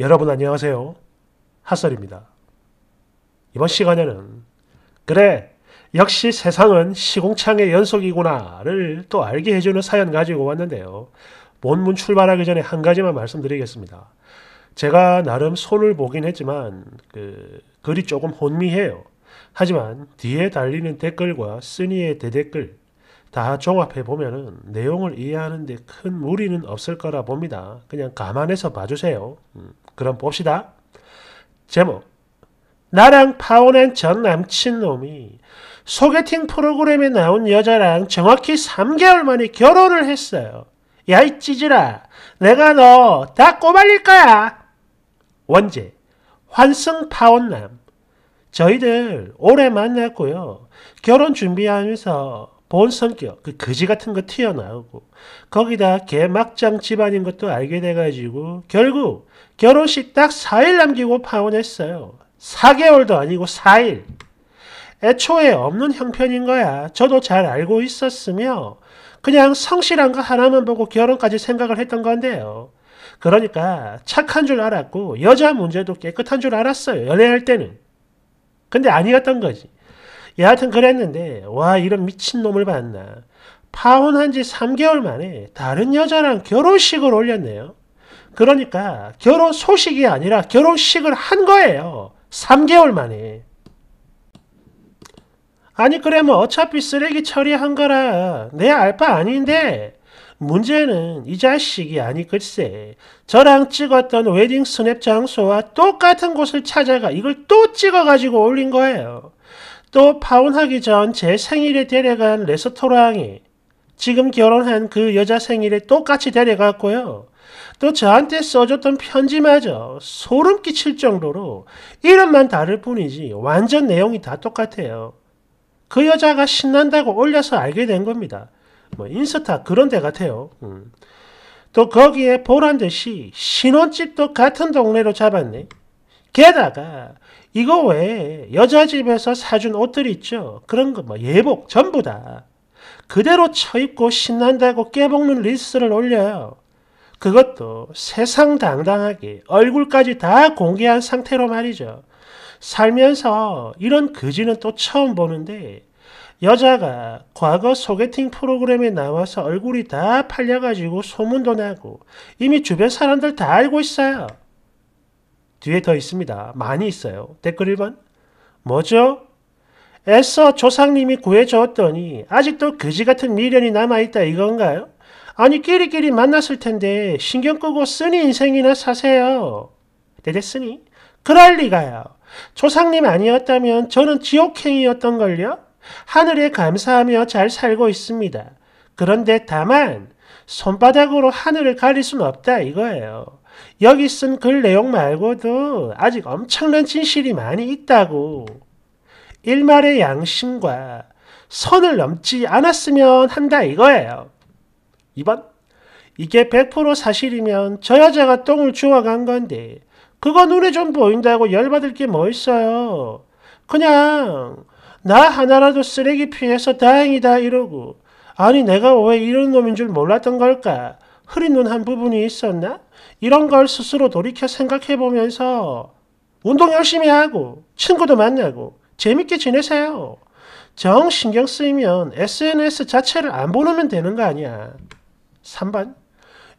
여러분 안녕하세요. 핫설입니다. 이번 시간에는 그래 역시 세상은 시공창의 연속이구나를 또 알게 해주는 사연 가지고 왔는데요. 본문 출발하기 전에 한 가지만 말씀드리겠습니다. 제가 나름 손을 보긴 했지만 그 글이 조금 혼미해요. 하지만 뒤에 달리는 댓글과 쓰니의 대댓글 다 종합해 보면은 내용을 이해하는데 큰 무리는 없을 거라 봅니다. 그냥 감안해서 봐주세요. 음, 그럼 봅시다. 제목 나랑 파혼한 전 남친놈이 소개팅 프로그램에 나온 여자랑 정확히 3개월 만에 결혼을 했어요. 야 이 찌질아 내가 너 다꼬말릴 거야. 원제 환승 파혼남 저희들 오래 만났고요. 결혼 준비하면서 본성격, 그 거지 같은 거 튀어나오고 거기다 개막장 집안인 것도 알게 돼가지고 결국 결혼식 딱 4일 남기고 파혼했어요. 4개월도 아니고 4일. 애초에 없는 형편인 거야. 저도 잘 알고 있었으며 그냥 성실한 거 하나만 보고 결혼까지 생각을 했던 건데요. 그러니까 착한 줄 알았고 여자 문제도 깨끗한 줄 알았어요. 연애할 때는. 근데 아니었던 거지. 예, 여하튼 그랬는데 와 이런 미친놈을 봤나. 파혼한 지 3개월 만에 다른 여자랑 결혼식을 올렸네요. 그러니까 결혼 소식이 아니라 결혼식을 한 거예요. 3개월 만에. 아니 그래 뭐 어차피 쓰레기 처리한 거라 내알바 아닌데 문제는 이 자식이 아니 글쎄 저랑 찍었던 웨딩 스냅 장소와 똑같은 곳을 찾아가 이걸 또 찍어가지고 올린 거예요. 또 파혼하기 전 제 생일에 데려간 레스토랑이 지금 결혼한 그 여자 생일에 똑같이 데려갔고요. 또 저한테 써줬던 편지마저 소름 끼칠 정도로 이름만 다를 뿐이지 완전 내용이 다 똑같아요. 그 여자가 신난다고 올려서 알게 된 겁니다. 뭐 인스타 그런 데 같아요. 음. 또 거기에 보란 듯이 신혼집도 같은 동네로 잡았네. 게다가 이거 외에 여자 집에서 사준 옷들 있죠. 그런 거 뭐 예복 전부 다 그대로 쳐입고 신난다고 깨복는 리스트를 올려요. 그것도 세상 당당하게 얼굴까지 다 공개한 상태로 말이죠. 살면서 이런 그지는 또 처음 보는데 여자가 과거 소개팅 프로그램에 나와서 얼굴이 다 팔려가지고 소문도 나고 이미 주변 사람들 다 알고 있어요. 뒤에 더 있습니다. 많이 있어요. 댓글 1번. 뭐죠? 애써 조상님이 구해줬더니 아직도 거지 같은 미련이 남아있다 이건가요? 아니 끼리끼리 만났을 텐데 신경 끄고 쓰니 인생이나 사세요. 네, 됐으니 그럴 리가요. 조상님 아니었다면 저는 지옥행이었던걸요? 하늘에 감사하며 잘 살고 있습니다. 그런데 다만 손바닥으로 하늘을 가릴 수는 없다 이거예요. 여기 쓴 글 내용 말고도 아직 엄청난 진실이 많이 있다고. 일말의 양심과 선을 넘지 않았으면 한다 이거예요. 2번. 이게 100% 사실이면 저 여자가 똥을 주워간 건데 그거 눈에 좀 보인다고 열받을 게 뭐 있어요. 그냥 나 하나라도 쓰레기 피해서 다행이다 이러고 아니 내가 왜 이런 놈인 줄 몰랐던 걸까? 흐린 눈 한 부분이 있었나? 이런 걸 스스로 돌이켜 생각해 보면서 운동 열심히 하고 친구도 만나고 재밌게 지내세요. 정 신경 쓰이면 SNS 자체를 안 보내면 되는 거 아니야. 3번.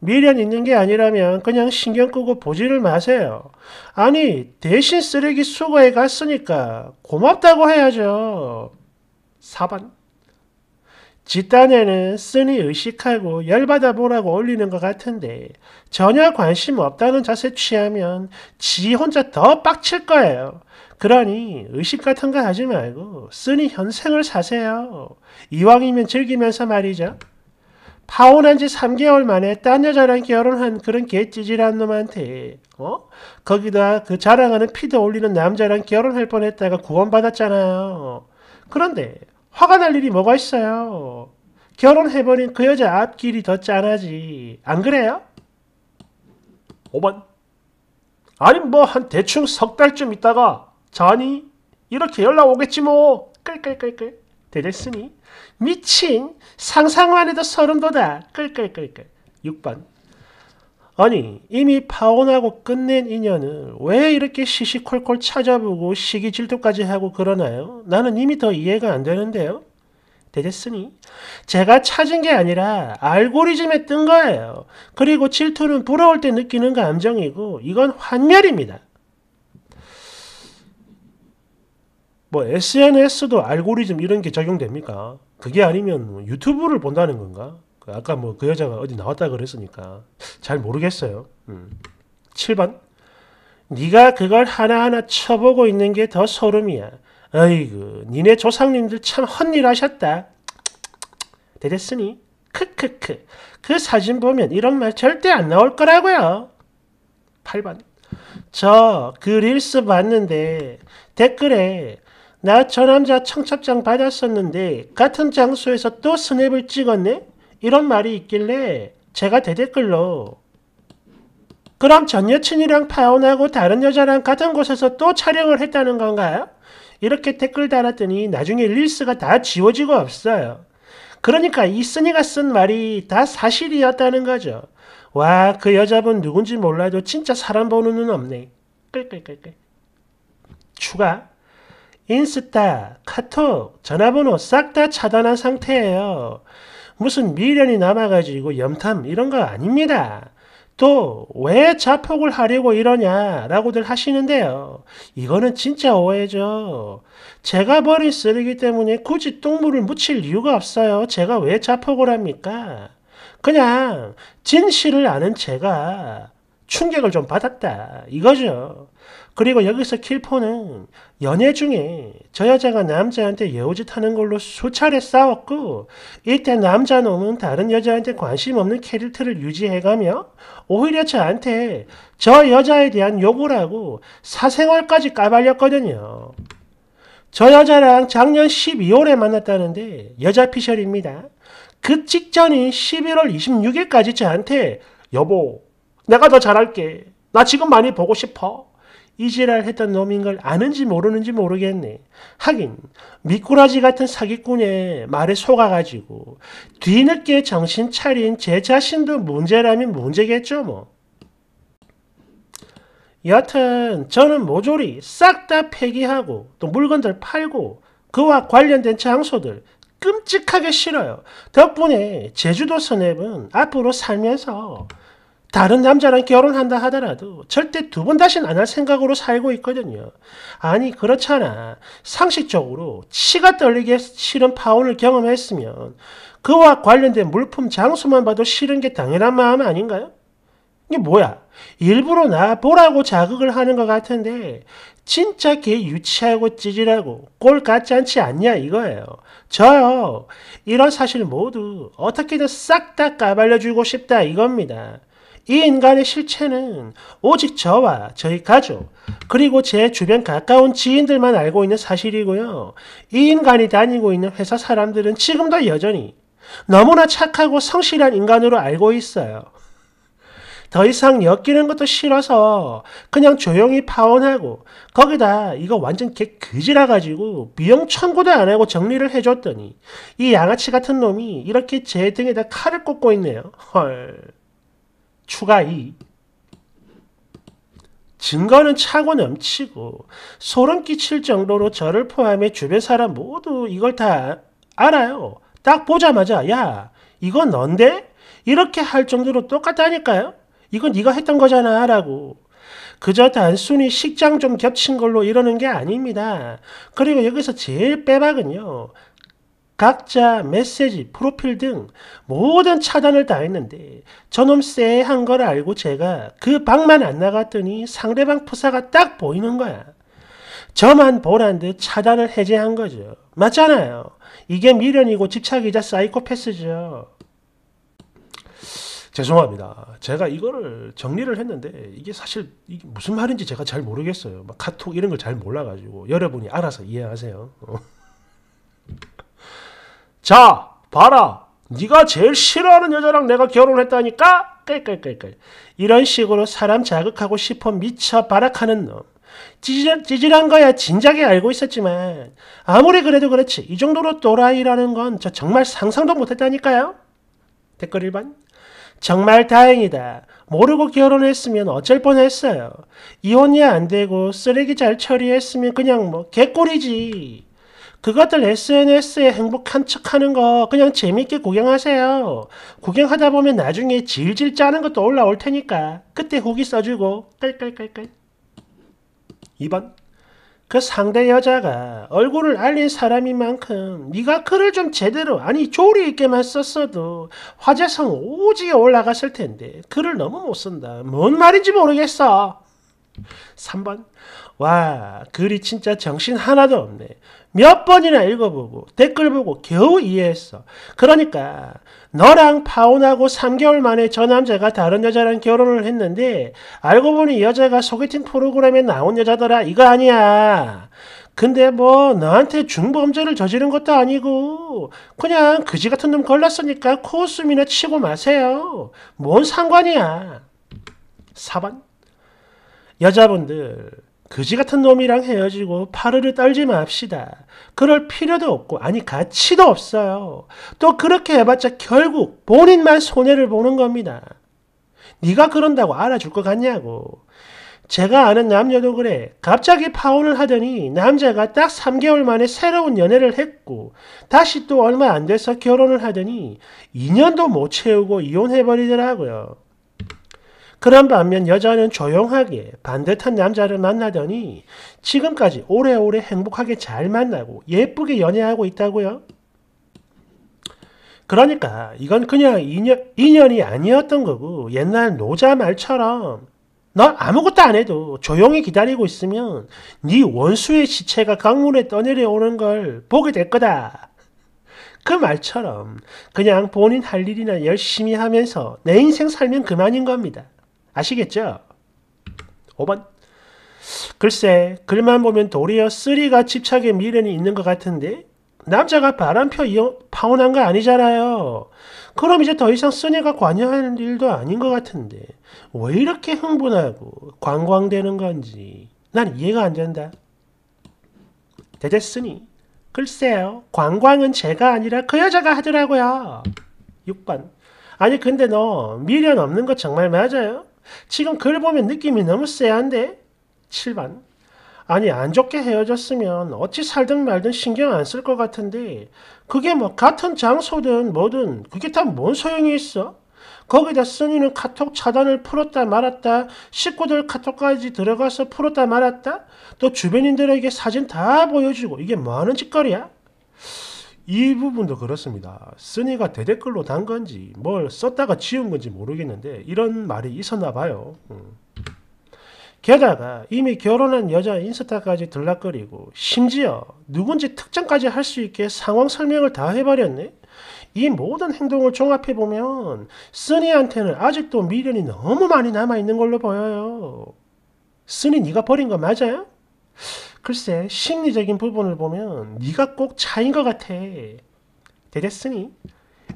미련 있는 게 아니라면 그냥 신경 끄고 보지를 마세요. 아니, 대신 쓰레기 수거해 갔으니까 고맙다고 해야죠. 4번. 집단에는 쓰니 의식하고 열받아 보라고 올리는 것 같은데 전혀 관심 없다는 자세 취하면 지 혼자 더 빡칠 거예요. 그러니 의식 같은 거 하지 말고 쓰니 현생을 사세요. 이왕이면 즐기면서 말이죠. 파혼한 지 3개월 만에 딴 여자랑 결혼한 그런 개찌질한 놈한테 어? 거기다 그 자랑하는 피도 올리는 남자랑 결혼할 뻔했다가 구원받았잖아요. 그런데 화가 날 일이 뭐가 있어요? 결혼해버린 그 여자 앞길이 더 짠하지. 안 그래요? 5번. 아니 뭐 한 대충 석 달쯤 있다가 자니 이렇게 연락 오겠지 뭐. 끌끌끌끌. 되겠으니 미친 상상만 해도 소름 돋아. 끌끌끌끌. 6번. 아니, 이미 파혼하고 끝낸 인연을 왜 이렇게 시시콜콜 찾아보고 시기 질투까지 하고 그러나요? 나는 이미 더 이해가 안 되는데요? 되겠으니? 제가 찾은 게 아니라 알고리즘에 뜬 거예요. 그리고 질투는 부러울 때 느끼는 감정이고, 이건 환멸입니다. 뭐 SNS도 알고리즘 이런 게 적용됩니까? 그게 아니면 뭐 유튜브를 본다는 건가? 그 아까 뭐 그 여자가 어디 나왔다 그랬으니까 잘 모르겠어요. 음. 7번 네가 그걸 하나하나 쳐보고 있는 게 더 소름이야. 어이구 니네 조상님들 참헌일하셨다대겠으니 크크크 그 사진 보면 이런 말 절대 안 나올 거라고요. 8번 저 그 릴스 봤는데 댓글에 나 저 남자 청첩장 받았었는데 같은 장소에서 또 스냅을 찍었네? 이런 말이 있길래 제가 대댓글로 그럼 전 여친이랑 파혼하고 다른 여자랑 같은 곳에서 또 촬영을 했다는 건가요? 이렇게 댓글 달았더니 나중에 릴스가 다 지워지고 없어요. 그러니까 이순이가 쓴 말이 다 사실이었다는 거죠. 와, 그 여자분 누군지 몰라도 진짜 사람 보는 눈 없네. 끌끌끌끌. 추가. 인스타, 카톡, 전화번호 싹 다 차단한 상태예요. 무슨 미련이 남아가지고 염탐 이런 거 아닙니다. 또 왜 자폭을 하려고 이러냐라고들 하시는데요. 이거는 진짜 오해죠. 제가 버린 쓰레기 때문에 굳이 똥물을 묻힐 이유가 없어요. 제가 왜 자폭을 합니까? 그냥 진실을 아는 제가 충격을 좀 받았다 이거죠. 그리고 여기서 킬포는 연애 중에 저 여자가 남자한테 여우짓 하는 걸로 수차례 싸웠고 이때 남자놈은 다른 여자한테 관심 없는 캐릭터를 유지해가며 오히려 저한테 저 여자에 대한 욕을 하고 사생활까지 까발렸거든요. 저 여자랑 작년 12월에 만났다는데 여자 피셜입니다. 그 직전인 11월 26일까지 저한테 여보 내가 더 잘할게. 나 지금 많이 보고 싶어. 이지랄 했던 놈인 걸 아는지 모르는지 모르겠네. 하긴 미꾸라지 같은 사기꾼의 말에 속아가지고 뒤늦게 정신 차린 제 자신도 문제라면 문제겠죠 뭐. 여튼 저는 모조리 싹 다 폐기하고 또 물건들 팔고 그와 관련된 장소들 끔찍하게 싫어요. 덕분에 제주도 선앱은 앞으로 살면서 다른 남자랑 결혼한다 하더라도 절대 두 번 다시는 안할 생각으로 살고 있거든요. 아니 그렇잖아. 상식적으로 치가 떨리게 싫은 파혼을 경험했으면 그와 관련된 물품 장소만 봐도 싫은 게 당연한 마음 아닌가요? 이게 뭐야? 일부러 나 보라고 자극을 하는 것 같은데 진짜 개 유치하고 찌질하고 꼴 같지 않지 않냐 이거예요. 저요. 이런 사실 모두 어떻게든 싹 다 까발려주고 싶다 이겁니다. 이 인간의 실체는 오직 저와 저희 가족, 그리고 제 주변 가까운 지인들만 알고 있는 사실이고요. 이 인간이 다니고 있는 회사 사람들은 지금도 여전히 너무나 착하고 성실한 인간으로 알고 있어요. 더 이상 엮이는 것도 싫어서 그냥 조용히 파혼하고 거기다 이거 완전 개 그지라 가지고 비용 청구도 안 하고 정리를 해줬더니 이 양아치 같은 놈이 이렇게 제 등에다 칼을 꽂고 있네요. 헐. 추가 2 증거는 차고 넘치고 소름 끼칠 정도로 저를 포함해 주변 사람 모두 이걸 다 알아요. 딱 보자마자 야 이건 넌데? 이렇게 할 정도로 똑같다니까요. 이건 네가 했던 거잖아 라고 그저 단순히 식장 좀 겹친 걸로 이러는 게 아닙니다. 그리고 여기서 제일 빼박은요. 각자 메시지, 프로필 등 모든 차단을 다 했는데 저놈 쎄한 걸 알고 제가 그 방만 안 나갔더니 상대방 프사가 딱 보이는 거야. 저만 보란 듯 차단을 해제한 거죠. 맞잖아요. 이게 미련이고 집착이자 사이코패스죠. 죄송합니다. 제가 이거를 정리를 했는데 이게 사실 이게 무슨 말인지 제가 잘 모르겠어요. 막 카톡 이런 걸 잘 몰라가지고 여러분이 알아서 이해하세요. 자 봐라 네가 제일 싫어하는 여자랑 내가 결혼했다니까 을 깔깔깔깔 이런 식으로 사람 자극하고 싶어 미쳐 바악하는놈 찌질한, 찌질한 거야 진작에 알고 있었지만 아무리 그래도 그렇지 이 정도로 또라이라는 건 저 정말 상상도 못했다니까요 댓글 1번 정말 다행이다. 모르고 결혼했으면 어쩔 뻔했어요. 이혼이 안 되고 쓰레기 잘 처리했으면 그냥 뭐 개꿀이지. 그것들 SNS에 행복한 척하는 거 그냥 재밌게 구경하세요. 구경하다 보면 나중에 질질 짜는 것도 올라올 테니까 그때 후기 써주고 깔깔깔깔. 2번 그 상대 여자가 얼굴을 알린 사람인 만큼 네가 글을 좀 제대로 아니 조리 있게만 썼어도 화제성 오지에 올라갔을 텐데 글을 너무 못 쓴다. 뭔 말인지 모르겠어. 3번 와 글이 진짜 정신 하나도 없네 몇 번이나 읽어보고 댓글 보고 겨우 이해했어 그러니까 너랑 파혼하고 3개월 만에 저 남자가 다른 여자랑 결혼을 했는데 알고 보니 여자가 소개팅 프로그램에 나온 여자더라 이거 아니야 근데 뭐 너한테 중범죄를 저지른 것도 아니고 그냥 그지 같은 놈 걸렸으니까 코웃음이나 치고 마세요 뭔 상관이야 4번 여자분들 그지 같은 놈이랑 헤어지고 파르를 떨지 맙시다. 그럴 필요도 없고 아니 가치도 없어요. 또 그렇게 해봤자 결국 본인만 손해를 보는 겁니다. 네가 그런다고 알아줄 것 같냐고. 제가 아는 남녀도 그래. 갑자기 파혼을 하더니 남자가 딱 3개월 만에 새로운 연애를 했고 다시 또 얼마 안 돼서 결혼을 하더니 2년도 못 채우고 이혼해버리더라고요. 그런 반면 여자는 조용하게 반듯한 남자를 만나더니 지금까지 오래오래 행복하게 잘 만나고 예쁘게 연애하고 있다고요? 그러니까 이건 그냥 인연, 인연이 아니었던 거고 옛날 노자 말처럼 너 아무것도 안 해도 조용히 기다리고 있으면 네 원수의 시체가 강물에 떠내려오는 걸 보게 될 거다. 그 말처럼 그냥 본인 할 일이나 열심히 하면서 내 인생 살면 그만인 겁니다. 아시겠죠? 5번 글쎄 글만 보면 도리어 쓰리가 집착의 미련이 있는 것 같은데 남자가 바람표 파혼한 거 아니잖아요. 그럼 이제 더 이상 쓰니가 관여하는 일도 아닌 것 같은데 왜 이렇게 흥분하고 관광되는 건지 난 이해가 안 된다. 대제쓰니 글쎄요. 관광은 제가 아니라 그 여자가 하더라고요. 6번 아니 근데 너 미련 없는 거 정말 맞아요? 지금 글 보면 느낌이 너무 쎄한데? 7반. 아니 안 좋게 헤어졌으면 어찌 살든 말든 신경 안 쓸 것 같은데 그게 뭐 같은 장소든 뭐든 그게 다 뭔 소용이 있어? 거기다 써니는 카톡 차단을 풀었다 말았다 식구들 카톡까지 들어가서 풀었다 말았다 또 주변인들에게 사진 다 보여주고 이게 뭐하는 짓거리야? 이 부분도 그렇습니다. 쓰니가 대댓글로 단 건지 뭘 썼다가 지운 건지 모르겠는데 이런 말이 있었나 봐요. 음. 게다가 이미 결혼한 여자 인스타까지 들락거리고 심지어 누군지 특정까지 할 수 있게 상황 설명을 다 해버렸네? 이 모든 행동을 종합해보면 쓰니한테는 아직도 미련이 너무 많이 남아있는 걸로 보여요. 쓰니 네가 버린 거 맞아요? 글쎄 심리적인 부분을 보면 네가 꼭 차인 것 같아. 되겠으니?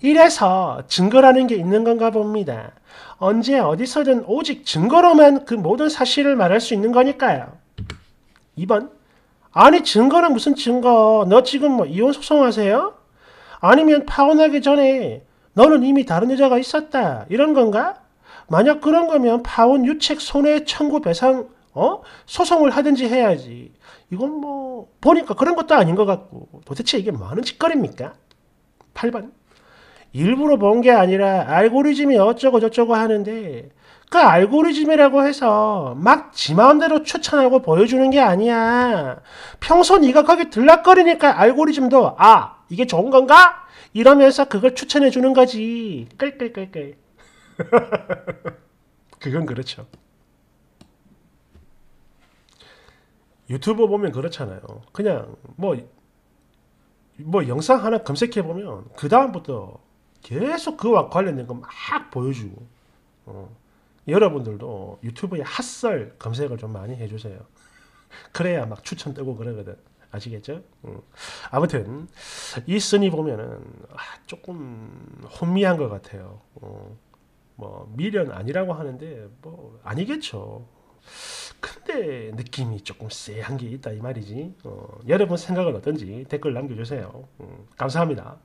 이래서 증거라는 게 있는 건가 봅니다. 언제 어디서든 오직 증거로만 그 모든 사실을 말할 수 있는 거니까요. 2번 아니 증거는 무슨 증거? 너 지금 뭐 이혼 소송하세요? 아니면 파혼하기 전에 너는 이미 다른 여자가 있었다 이런 건가? 만약 그런 거면 파혼 유책 손해 청구 배상 어? 소송을 하든지 해야지. 이건 뭐 보니까 그런 것도 아닌 것 같고 도대체 이게 뭐 하는 짓거리입니까? 8번 일부러 본 게 아니라 알고리즘이 어쩌고 저쩌고 하는데 그 알고리즘이라고 해서 막 지 마음대로 추천하고 보여주는 게 아니야. 평소 네가 거기 들락거리니까 알고리즘도 아 이게 좋은 건가? 이러면서 그걸 추천해 주는 거지. 끌끌끌끌. 그건 그렇죠. 유튜브 보면 그렇잖아요. 그냥 뭐, 뭐 영상 하나 검색해보면 그 다음부터 계속 그와 관련된 거 막 보여주고 어. 여러분들도 유튜브에 핫설 검색을 좀 많이 해주세요. 그래야 막 추천 뜨고 그러거든. 아시겠죠? 음. 아무튼 이 쓴이 보면은 아, 조금 혼미한 것 같아요. 어. 뭐 미련 아니라고 하는데 뭐 아니겠죠. 근데 느낌이 조금 쎄한 게 있다 이 말이지. 어, 여러분 생각은 어떤지 댓글 남겨주세요. 음, 감사합니다.